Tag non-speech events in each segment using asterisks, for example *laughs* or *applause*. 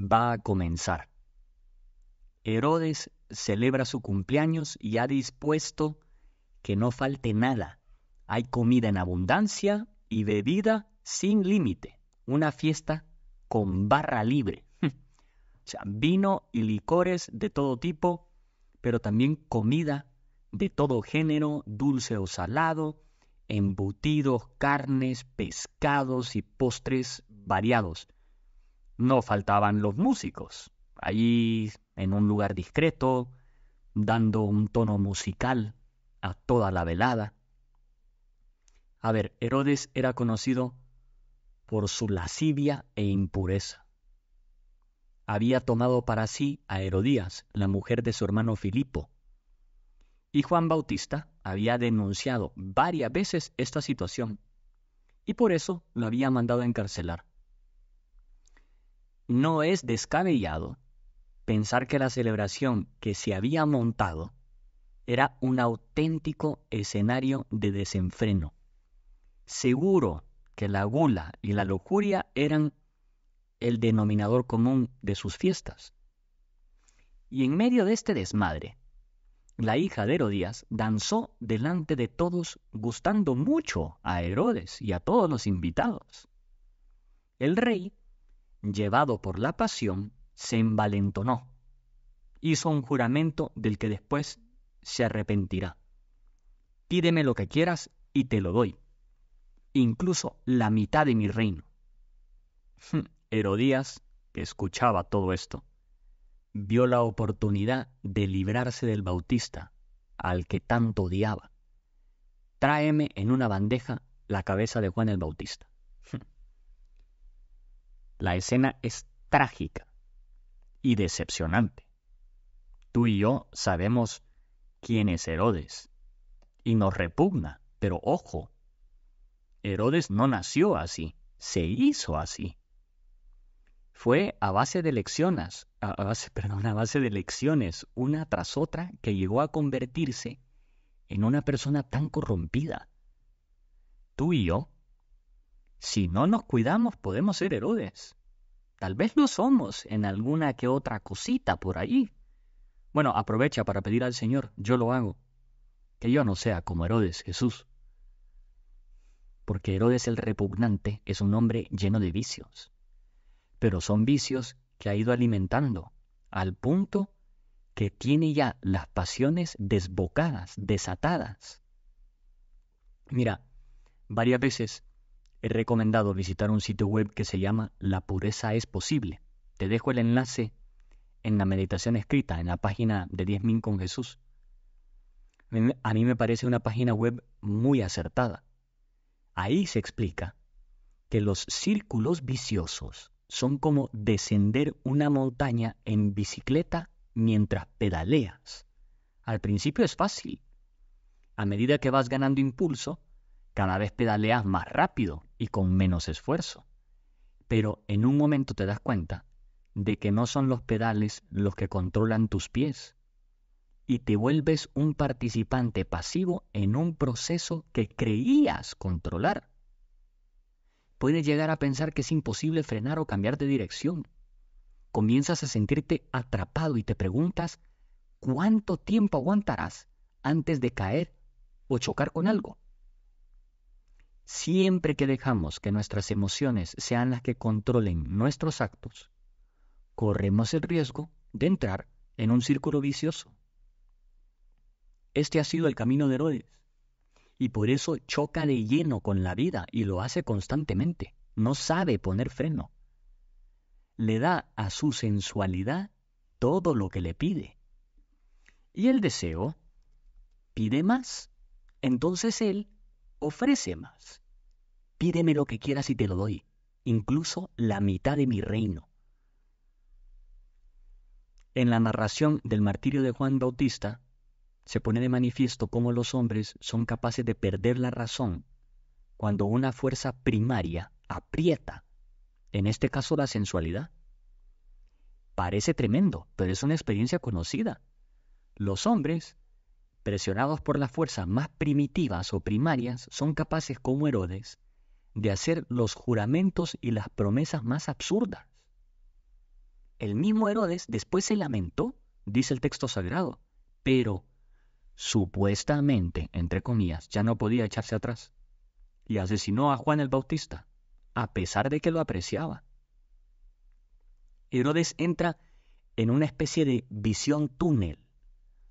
va a comenzar. Herodes celebra su cumpleaños y ha dispuesto que no falte nada. Hay comida en abundancia y bebida sin límite. Una fiesta con barra libre. *laughs* o sea, vino y licores de todo tipo, pero también comida de todo género, dulce o salado, embutidos, carnes, pescados y postres variados no faltaban los músicos, allí en un lugar discreto, dando un tono musical a toda la velada. A ver, Herodes era conocido por su lascivia e impureza. Había tomado para sí a Herodías, la mujer de su hermano Filipo, y Juan Bautista había denunciado varias veces esta situación, y por eso lo había mandado a encarcelar. No es descabellado pensar que la celebración que se había montado era un auténtico escenario de desenfreno. Seguro que la gula y la lujuria eran el denominador común de sus fiestas. Y en medio de este desmadre, la hija de Herodías danzó delante de todos, gustando mucho a Herodes y a todos los invitados. El rey llevado por la pasión, se envalentonó. Hizo un juramento del que después se arrepentirá. Pídeme lo que quieras y te lo doy, incluso la mitad de mi reino. Hm, Herodías, que escuchaba todo esto, vio la oportunidad de librarse del Bautista, al que tanto odiaba. Tráeme en una bandeja la cabeza de Juan el Bautista. Hm, la escena es trágica y decepcionante. Tú y yo sabemos quién es Herodes y nos repugna, pero ojo, Herodes no nació así, se hizo así. Fue a base de lecciones, a base, *laughs* perdón, a base de lecciones una tras otra que llegó a convertirse en una persona tan corrompida. Tú y yo si no nos cuidamos, podemos ser Herodes. Tal vez lo somos en alguna que otra cosita por ahí. Bueno, aprovecha para pedir al Señor, yo lo hago. Que yo no sea como Herodes, Jesús. Porque Herodes el repugnante es un hombre lleno de vicios. Pero son vicios que ha ido alimentando, al punto que tiene ya las pasiones desbocadas, desatadas. Mira, varias veces he recomendado visitar un sitio web que se llama La pureza es posible. Te dejo el enlace en la meditación escrita, en la página de 10.000 con Jesús. A mí me parece una página web muy acertada. Ahí se explica que los círculos viciosos son como descender una montaña en bicicleta mientras pedaleas. Al principio es fácil. A medida que vas ganando impulso, cada vez pedaleas más rápido y con menos esfuerzo. Pero en un momento te das cuenta de que no son los pedales los que controlan tus pies y te vuelves un participante pasivo en un proceso que creías controlar. Puedes llegar a pensar que es imposible frenar o cambiar de dirección. Comienzas a sentirte atrapado y te preguntas cuánto tiempo aguantarás antes de caer o chocar con algo. Siempre que dejamos que nuestras emociones sean las que controlen nuestros actos, corremos el riesgo de entrar en un círculo vicioso. Este ha sido el camino de Herodes, y por eso choca de lleno con la vida y lo hace constantemente. No sabe poner freno. Le da a su sensualidad todo lo que le pide. Y el deseo pide más. Entonces él ofrece más. Pídeme lo que quieras y te lo doy, incluso la mitad de mi reino. En la narración del martirio de Juan Bautista, se pone de manifiesto cómo los hombres son capaces de perder la razón cuando una fuerza primaria aprieta, en este caso la sensualidad. Parece tremendo, pero es una experiencia conocida. Los hombres presionados por las fuerzas más primitivas o primarias, son capaces, como Herodes, de hacer los juramentos y las promesas más absurdas. El mismo Herodes después se lamentó, dice el texto sagrado, pero supuestamente, entre comillas, ya no podía echarse atrás y asesinó a Juan el Bautista, a pesar de que lo apreciaba. Herodes entra en una especie de visión túnel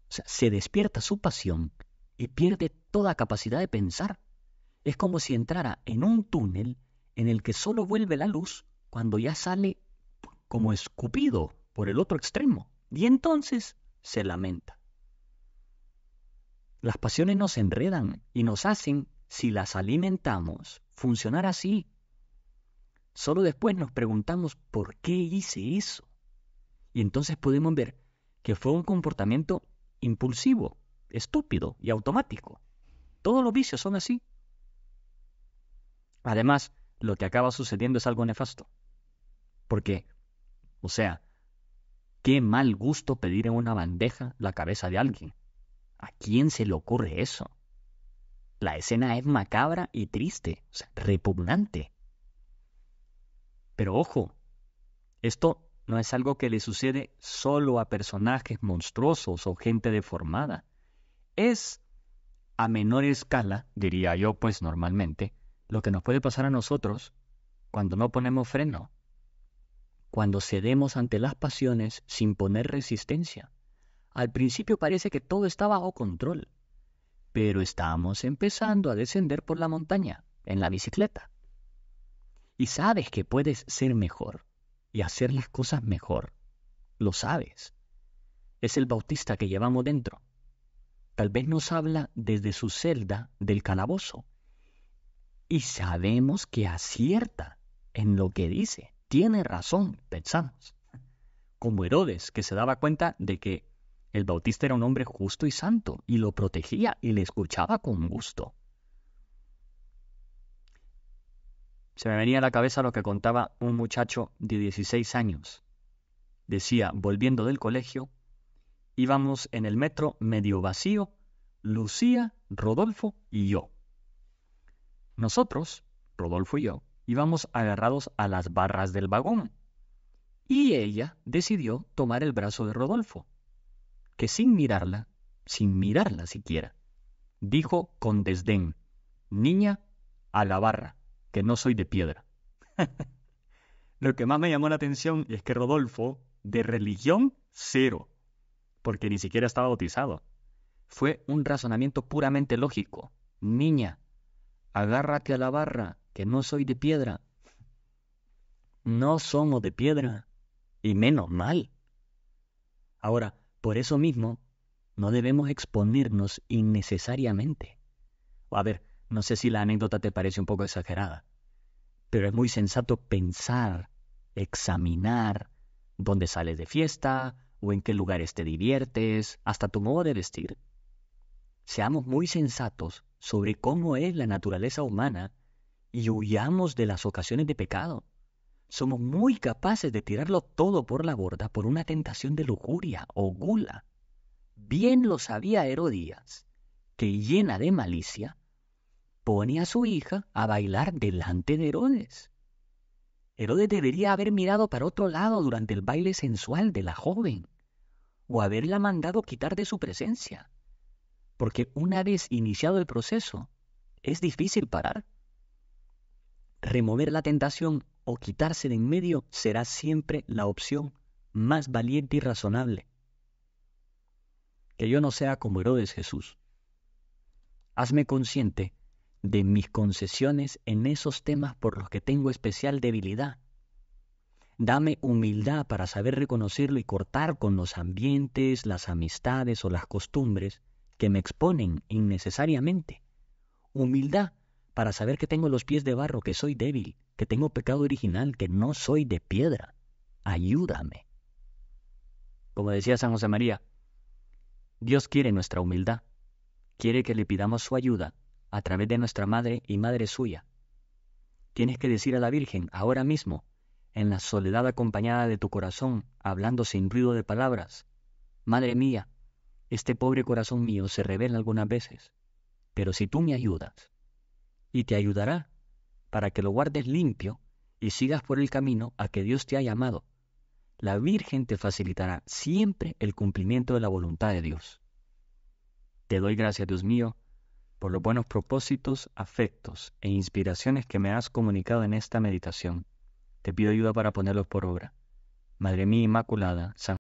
se despierta su pasión y pierde toda capacidad de pensar. Es como si entrara en un túnel en el que solo vuelve la luz cuando ya sale como escupido por el otro extremo. Y entonces se lamenta. Las pasiones nos enredan y nos hacen, si las alimentamos, funcionar así. Solo después nos preguntamos por qué hice eso. Y entonces podemos ver que fue un comportamiento impulsivo, estúpido y automático. Todos los vicios son así. Además, lo que acaba sucediendo es algo nefasto. Porque, o sea, qué mal gusto pedir en una bandeja la cabeza de alguien. ¿A quién se le ocurre eso? La escena es macabra y triste, repugnante. Pero ojo, esto no es algo que le sucede solo a personajes monstruosos o gente deformada. Es a menor escala, diría yo pues normalmente, lo que nos puede pasar a nosotros cuando no ponemos freno, cuando cedemos ante las pasiones sin poner resistencia. Al principio parece que todo está bajo control, pero estamos empezando a descender por la montaña, en la bicicleta. Y sabes que puedes ser mejor y hacer las cosas mejor. Lo sabes. Es el bautista que llevamos dentro. Tal vez nos habla desde su celda del calabozo. Y sabemos que acierta en lo que dice. Tiene razón, pensamos. Como Herodes, que se daba cuenta de que el bautista era un hombre justo y santo, y lo protegía y le escuchaba con gusto. se me venía a la cabeza lo que contaba un muchacho de 16 años. Decía, volviendo del colegio, íbamos en el metro medio vacío, Lucía, Rodolfo y yo. Nosotros, Rodolfo y yo, íbamos agarrados a las barras del vagón. Y ella decidió tomar el brazo de Rodolfo, que sin mirarla, sin mirarla siquiera, dijo con desdén, Niña, a la barra que no soy de piedra. *laughs* Lo que más me llamó la atención es que Rodolfo, de religión, cero, porque ni siquiera estaba bautizado. Fue un razonamiento puramente lógico. Niña, agárrate a la barra, que no soy de piedra. No somos de piedra, y menos mal. Ahora, por eso mismo, no debemos exponernos innecesariamente. A ver, no sé si la anécdota te parece un poco exagerada, pero es muy sensato pensar, examinar dónde sales de fiesta o en qué lugares te diviertes, hasta tu modo de vestir. Seamos muy sensatos sobre cómo es la naturaleza humana y huyamos de las ocasiones de pecado. Somos muy capaces de tirarlo todo por la borda por una tentación de lujuria o gula. Bien lo sabía Herodías, que llena de malicia, pone a su hija a bailar delante de Herodes. Herodes debería haber mirado para otro lado durante el baile sensual de la joven, o haberla mandado quitar de su presencia, porque una vez iniciado el proceso, es difícil parar. Remover la tentación o quitarse de en medio será siempre la opción más valiente y razonable. Que yo no sea como Herodes Jesús. Hazme consciente de mis concesiones en esos temas por los que tengo especial debilidad. Dame humildad para saber reconocerlo y cortar con los ambientes, las amistades o las costumbres que me exponen innecesariamente. Humildad para saber que tengo los pies de barro, que soy débil, que tengo pecado original, que no soy de piedra. Ayúdame. Como decía San José María, Dios quiere nuestra humildad, quiere que le pidamos su ayuda a través de nuestra Madre y Madre suya. Tienes que decir a la Virgen ahora mismo, en la soledad acompañada de tu corazón, hablando sin ruido de palabras, Madre mía, este pobre corazón mío se revela algunas veces, pero si tú me ayudas, y te ayudará, para que lo guardes limpio y sigas por el camino a que Dios te ha llamado, la Virgen te facilitará siempre el cumplimiento de la voluntad de Dios. Te doy gracias, Dios mío, por los buenos propósitos, afectos e inspiraciones que me has comunicado en esta meditación. Te pido ayuda para ponerlos por obra. Madre mía Inmaculada, San